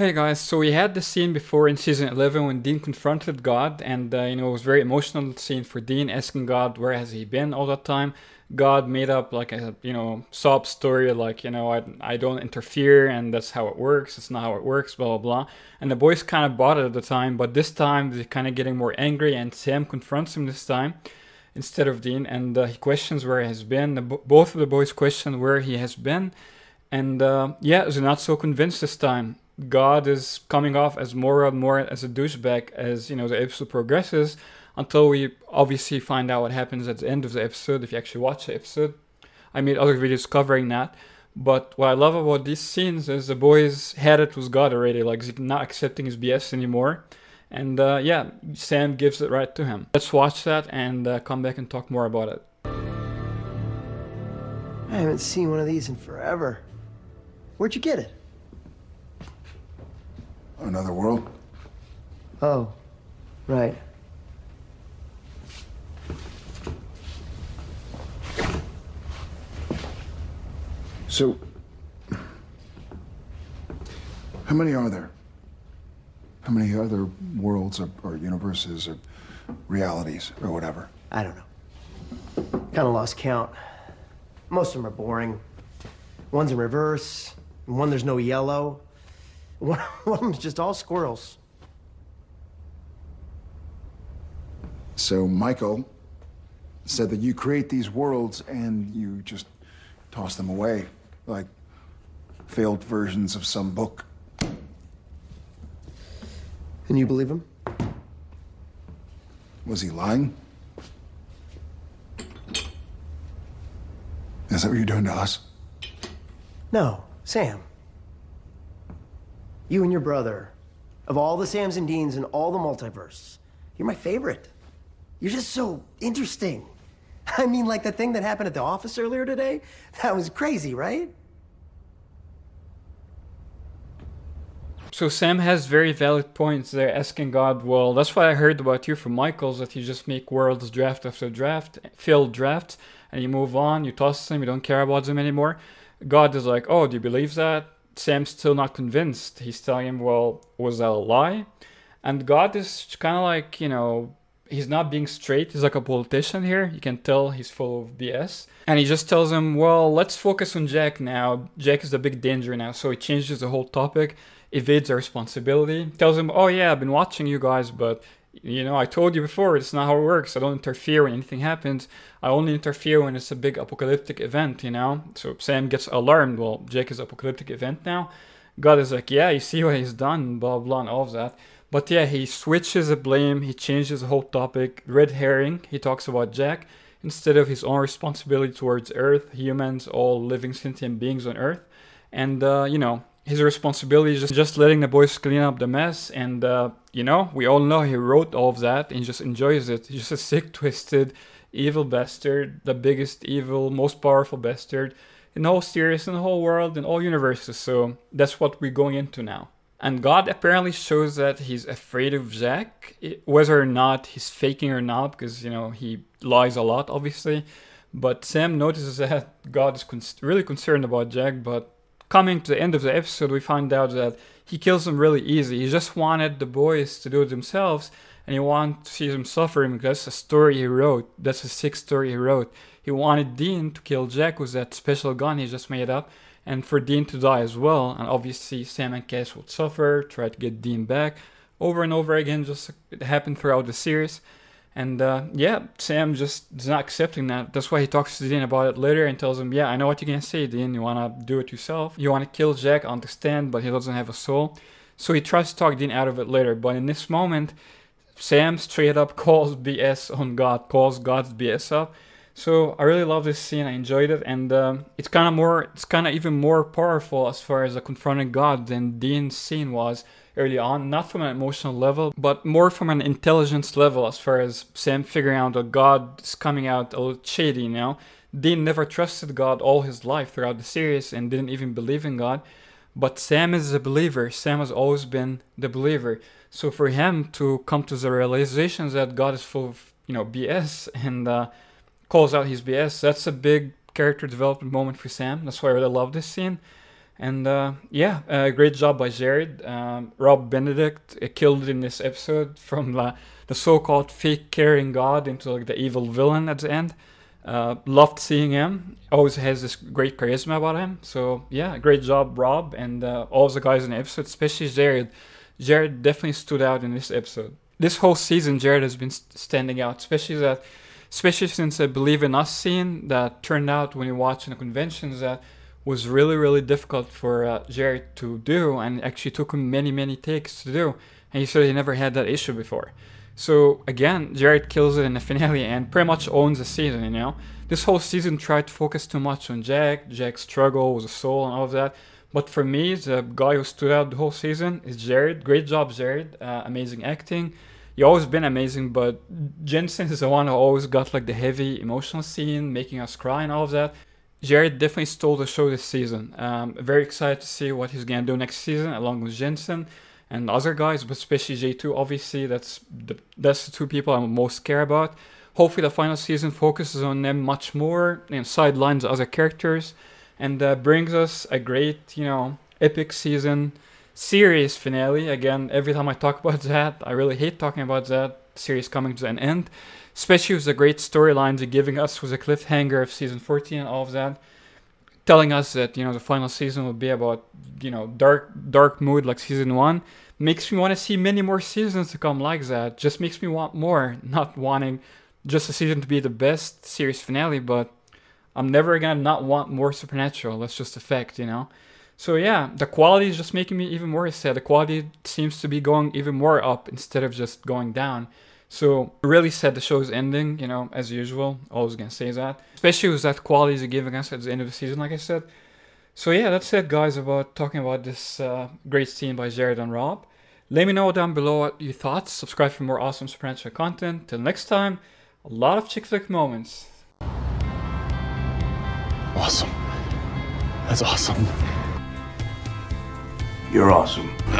Hey guys, so we had the scene before in season 11 when Dean confronted God and uh, you know it was very emotional scene for Dean asking God where has he been all that time. God made up like a you know sob story like you know I, I don't interfere and that's how it works, it's not how it works, blah blah blah. And the boys kind of bought it at the time, but this time they're kind of getting more angry and Sam confronts him this time instead of Dean and uh, he questions where he has been. The, both of the boys question where he has been and uh, yeah, they're not so convinced this time God is coming off as more and more as a douchebag as you know the episode progresses, until we obviously find out what happens at the end of the episode if you actually watch the episode. I made other videos covering that, but what I love about these scenes is the boys had it with God already, like not accepting his BS anymore, and uh, yeah, Sam gives it right to him. Let's watch that and uh, come back and talk more about it. I haven't seen one of these in forever. Where'd you get it? Another world? Oh, right. So, how many are there? How many other worlds or, or universes or realities or whatever? I don't know. Kind of lost count. Most of them are boring. One's in reverse, one there's no yellow, one of them's just all squirrels. So Michael said that you create these worlds and you just toss them away, like failed versions of some book. And you believe him? Was he lying? Is that what you're doing to us? No, Sam. You and your brother, of all the Sams and Deans in all the multiverse, you're my favorite. You're just so interesting. I mean, like the thing that happened at the office earlier today? That was crazy, right? So Sam has very valid points there, asking God, well, that's what I heard about you from Michaels, that you just make worlds draft after draft, failed drafts, and you move on, you toss them, you don't care about them anymore. God is like, oh, do you believe that? Sam's still not convinced. He's telling him, well, was that a lie? And God is kind of like, you know, he's not being straight. He's like a politician here. You can tell he's full of BS. And he just tells him, well, let's focus on Jack now. Jack is the big danger now. So he changes the whole topic, evades the responsibility, tells him, oh yeah, I've been watching you guys, but you know, I told you before, it's not how it works. I don't interfere when anything happens. I only interfere when it's a big apocalyptic event, you know? So Sam gets alarmed. Well, Jake is apocalyptic event now. God is like, yeah, you see what he's done, blah, blah, and all of that. But yeah, he switches the blame. He changes the whole topic. Red herring, he talks about Jack. Instead of his own responsibility towards Earth, humans, all living sentient beings on Earth. And, uh, you know, his responsibility is just, just letting the boys clean up the mess. And, uh, you know, we all know he wrote all of that and just enjoys it. He's just a sick, twisted, evil bastard, the biggest evil, most powerful bastard in all series, in the whole world, in all universes. So that's what we're going into now. And God apparently shows that he's afraid of Jack, whether or not he's faking or not, because, you know, he lies a lot, obviously. But Sam notices that God is con really concerned about Jack, but coming to the end of the episode, we find out that he kills them really easy. He just wanted the boys to do it themselves, and he wanted to see them suffering because that's a story he wrote. That's a sick story he wrote. He wanted Dean to kill Jack with that special gun he just made up, and for Dean to die as well. And obviously, Sam and Cass would suffer, try to get Dean back over and over again. Just it happened throughout the series. And uh, yeah, Sam just is not accepting that. That's why he talks to Dean about it later and tells him, Yeah, I know what you're gonna say, Dean. You wanna do it yourself. You wanna kill Jack, I understand, but he doesn't have a soul. So he tries to talk Dean out of it later. But in this moment, Sam straight up calls BS on God, calls God's BS up. So I really love this scene. I enjoyed it, and um, it's kind of more, it's kind of even more powerful as far as uh, confronting God than Dean's scene was early on, not from an emotional level, but more from an intelligence level as far as Sam figuring out that God is coming out a little shady, you know? Dean never trusted God all his life throughout the series and didn't even believe in God. But Sam is a believer. Sam has always been the believer. So for him to come to the realization that God is full of, you know, BS and uh, calls out his BS, that's a big character development moment for Sam. That's why I really love this scene. And uh, yeah, uh, great job by Jared. Um, Rob Benedict uh, killed in this episode from the, the so-called fake caring god into like the evil villain at the end. Uh, loved seeing him. Always has this great charisma about him. So yeah, great job, Rob, and uh, all the guys in the episode, especially Jared. Jared definitely stood out in this episode. This whole season, Jared has been standing out, especially that, especially since the Believe in Us scene that turned out when you watch in the conventions that was really really difficult for uh, Jared to do and actually took him many many takes to do and he said he never had that issue before. So again, Jared kills it in the finale and pretty much owns the season, you know. This whole season tried to focus too much on Jack, Jack's struggle with the soul and all of that. But for me, the guy who stood out the whole season is Jared. Great job, Jared. Uh, amazing acting. You always been amazing, but Jensen is the one who always got like the heavy emotional scene, making us cry and all of that. Jared definitely stole the show this season. Um, very excited to see what he's going to do next season along with Jensen and other guys, but especially J2. Obviously, that's the, that's the two people I most care about. Hopefully, the final season focuses on them much more and sidelines other characters, and uh, brings us a great, you know, epic season series finale. Again, every time I talk about that, I really hate talking about that, series coming to an end, especially with the great storylines giving us with the cliffhanger of season 14 and all of that, telling us that you know the final season will be about you know dark dark mood like season one, makes me want to see many more seasons to come like that. Just makes me want more, not wanting just a season to be the best series finale, but I'm never gonna not want more Supernatural. That's just a fact, you know. So yeah, the quality is just making me even more sad. The quality seems to be going even more up instead of just going down. So really sad the show's ending, you know, as usual. Always gonna say that. Especially with that quality is giving us at the end of the season, like I said. So yeah, that's it guys about talking about this uh, great scene by Jared and Rob. Let me know down below what you thought. Subscribe for more awesome supernatural content. Till next time, a lot of chick flick moments. Awesome. That's awesome. You're awesome.